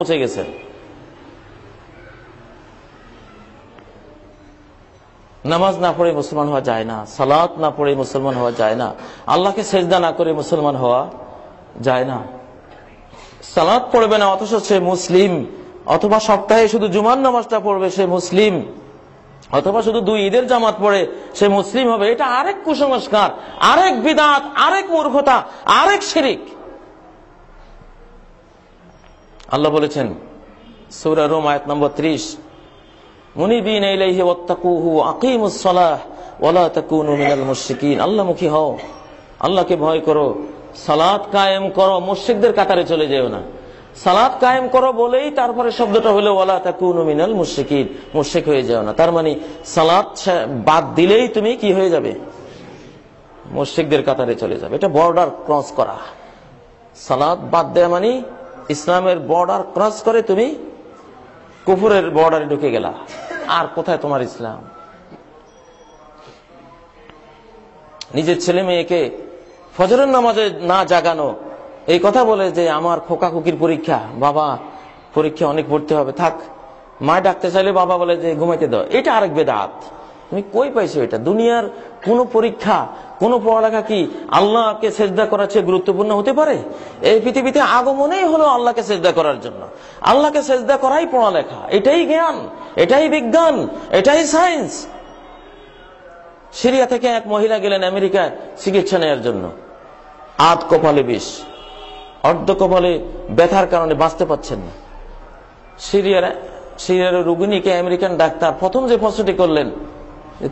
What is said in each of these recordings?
পৌঁছে গেছে নামাজ না পড়ে মুসলমান হওয়া যায় না সালাত না পড়ে মুসলমান হওয়া যায় না আল্লাহকে সেজদা না করে মুসলমান হওয়া যায় না সালাত পড়বে না অথচ সে মুসলিম অথবা সপ্তাহে শুধু জুমান নামাজটা পড়বে সে মুসলিম অথবা শুধু দুই ঈদের জামাত পড়ে সে মুসলিম হবে এটা আরেক কুসংস্কার আরেক বিদাত আরেক মূর্খতা আরেক শিরিক আল্লাহ বলেছেন সৌরা রোম আয়াত নম্বর ত্রিশ আল্লাহমুখী হও আল্লাহকে ভয় করো কায়েম করো কাতারে চলে না কায়েম করো বলেই তারপরে শব্দটা হলো ওলা তাকুনু মিনাল মুশিকিন মুশিক হয়ে যাও না তার মানে সালাদ বাদ দিলেই তুমি কি হয়ে যাবে মুশরিকদের কাতারে চলে যাবে এটা বর্ডার ক্রস করা সালাদ বাদ দেয়া মানে ইসলামের বর্ডার ক্রস করে তুমি কুফুরের বর্ডারে ঢুকে গেলা আর কোথায় তোমার ইসলাম নিজের ছেলে মেয়েকে ফজরের নামাজে না জাগানো এই কথা বলে যে আমার খোকা খুকির পরীক্ষা বাবা পরীক্ষা অনেক পড়তে হবে থাক মা ডাকতে চাইলে বাবা বলে যে ঘুমাইতে দাও এটা আরেক বেদাত তুমি কই পাইছো এটা দুনিয়ার কোন পরীক্ষা কোন পড়ালেখা কি আল্লাহকে সেজদা করার চেয়ে গুরুত্বপূর্ণ হতে পারে এই পৃথিবীতে আগমনেই হলো আল্লাহকে সেজদা করার জন্য আল্লাহকে সেজদা করাই পড়ালেখা এটাই জ্ঞান এটাই বিজ্ঞান এটাই সায়েন্স সিরিয়া থেকে এক মহিলা গেলেন আমেরিকায় চিকিৎসা নেওয়ার জন্য আধ কপালে বিষ অর্ধ কপালে ব্যথার কারণে বাঁচতে পাচ্ছেন না সিরিয়ার সিরিয়ার রুগিনীকে আমেরিকান ডাক্তার প্রথম যে প্রশ্নটি করলেন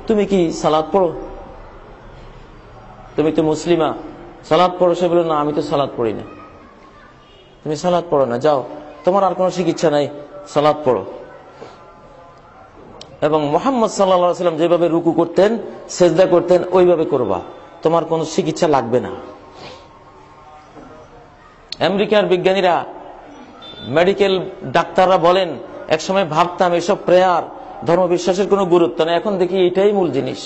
তুমি কি সালাদ পড়ো তুমি তো মুসলিমা সালাদ পড়ো সে বলে না আমি তো সালাদ পড়ি না তুমি সালাদ পড়ো না যাও তোমার আর কোনো চিকিৎসা নাই সালাদ পড়ো এবং মোহাম্মদ সাল্লাম যেভাবে রুকু করতেন সেজদা করতেন ওইভাবে করবা তোমার কোনো চিকিৎসা লাগবে না আমেরিকার বিজ্ঞানীরা মেডিকেল ডাক্তাররা বলেন একসময় ভাবতাম এসব প্রেয়ার ধর্মবিশ্বাসের কোনো গুরুত্ব না এখন দেখি এটাই মূল জিনিস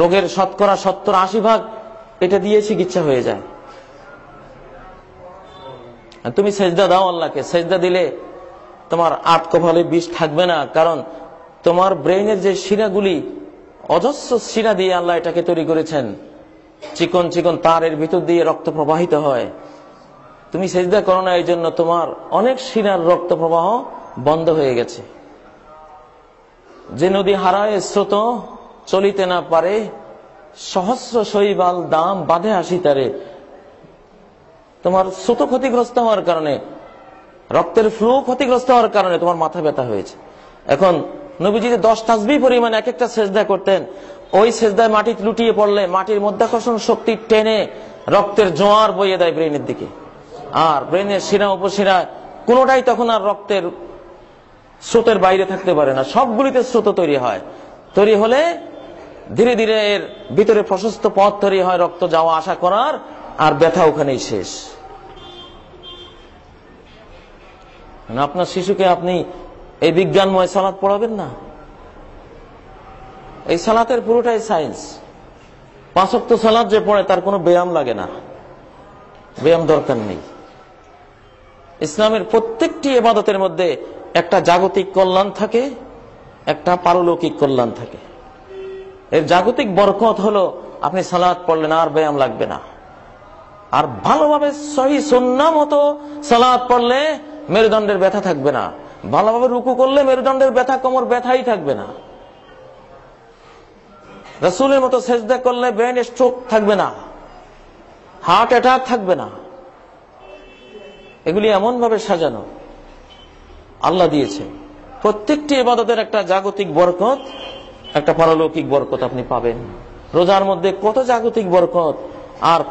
রোগের শতকরা সত্তর আশি ভাগ এটা দিয়ে চিকিৎসা হয়ে যায় তুমি সেজদা দাও আল্লাহকে সেজদা দিলে তোমার আট কপালে বিষ থাকবে না কারণ তোমার ব্রেনের যে শিরাগুলি অজস্র শিরা দিয়ে আল্লাহ এটাকে তৈরি করেছেন চিকন চিকন তারের ভিতর দিয়ে রক্ত প্রবাহিত হয় তুমি সেজদা করো না এই জন্য তোমার অনেক শিরার রক্ত প্রবাহ বন্ধ হয়ে গেছে যে নদী হারায় স্রোত চলিতে না পারে সহস্র শৈবাল দাম বাঁধে আসি তারে তোমার শ্রুত ক্ষতিগ্রস্ত হওয়ার কারণে রক্তের ফ্লু ক্ষতিগ্রস্ত হওয়ার কারণে তোমার মাথা ব্যথা হয়েছে এখন নবীজি দশ তাসবি পরিমাণে এক একটা সেজদা করতেন ওই সেজদায় মাটি লুটিয়ে পড়লে মাটির মধ্যাকর্ষণ শক্তি টেনে রক্তের জোয়ার বইয়ে দেয় ব্রেনের দিকে আর ব্রেনের শিরা উপশিরায় কোনোটাই তখন আর রক্তের স্রোতের বাইরে থাকতে পারে না সবগুলিতে স্রোত তৈরি হয় তৈরি হলে ধীরে ধীরে এর ভিতরে প্রশস্ত পথ তৈরি হয় রক্ত যাওয়া আশা করার আর ব্যথা ওখানেই শেষ মানে আপনার শিশুকে আপনি এই বিজ্ঞানময় সালাত পড়াবেন না এই সালাতের পুরোটাই সায়েন্স পাঁচক্ত সালাদ যে পড়ে তার কোনো ব্যায়াম লাগে না ব্যায়াম দরকার নেই ইসলামের প্রত্যেকটি এবাদতের মধ্যে একটা জাগতিক কল্যাণ থাকে একটা পারলৌকিক কল্যাণ থাকে এর জাগতিক বরকত হলো আপনি সালাদ পড়লেন আর ব্যায়াম লাগবে না আর ভালোভাবে সহি মতো সালাদ পড়লে মেরুদণ্ডের ব্যথা থাকবে না ভালোভাবে রুকু করলে মেরুদণ্ডের ব্যথা কোমর ব্যথাই থাকবে না রসুলের মতো সেজদা করলে ব্রেন স্ট্রোক থাকবে না হার্ট অ্যাটাক থাকবে না এগুলি এমন ভাবে সাজানো আল্লাহ দিয়েছে প্রত্যেকটি এবাদতের একটা জাগতিক বরকত একটা পারলৌকিক বরকত আপনি পাবেন রোজার মধ্যে কত জাগতিক বরকত আর